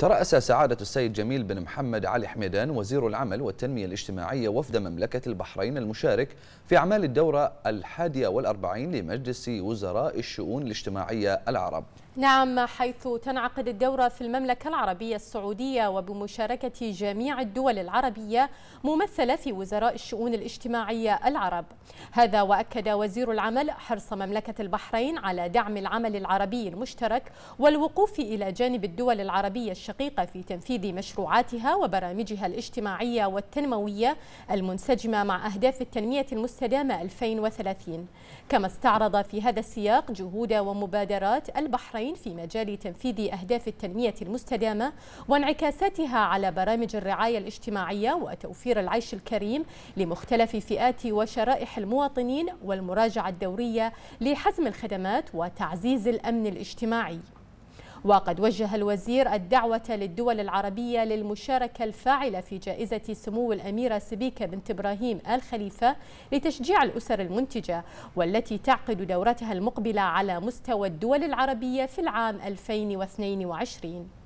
ترأس سعادة السيد جميل بن محمد علي حميدان وزير العمل والتنمية الاجتماعية وفد مملكة البحرين المشارك في أعمال الدورة الحادية والأربعين لمجلس وزراء الشؤون الاجتماعية العرب نعم حيث تنعقد الدورة في المملكة العربية السعودية وبمشاركة جميع الدول العربية ممثلة في وزراء الشؤون الاجتماعية العرب هذا وأكد وزير العمل حرص مملكة البحرين على دعم العمل العربي المشترك والوقوف إلى جانب الدول العربية الشرق الشقيقة في تنفيذ مشروعاتها وبرامجها الاجتماعية والتنموية المنسجمة مع أهداف التنمية المستدامة 2030 كما استعرض في هذا السياق جهود ومبادرات البحرين في مجال تنفيذ أهداف التنمية المستدامة وانعكاساتها على برامج الرعاية الاجتماعية وتوفير العيش الكريم لمختلف فئات وشرائح المواطنين والمراجعة الدورية لحزم الخدمات وتعزيز الأمن الاجتماعي وقد وجه الوزير الدعوة للدول العربية للمشاركة الفاعلة في جائزة سمو الأميرة سبيكة بنت إبراهيم آل خليفة لتشجيع الأسر المنتجة والتي تعقد دورتها المقبلة على مستوى الدول العربية في العام 2022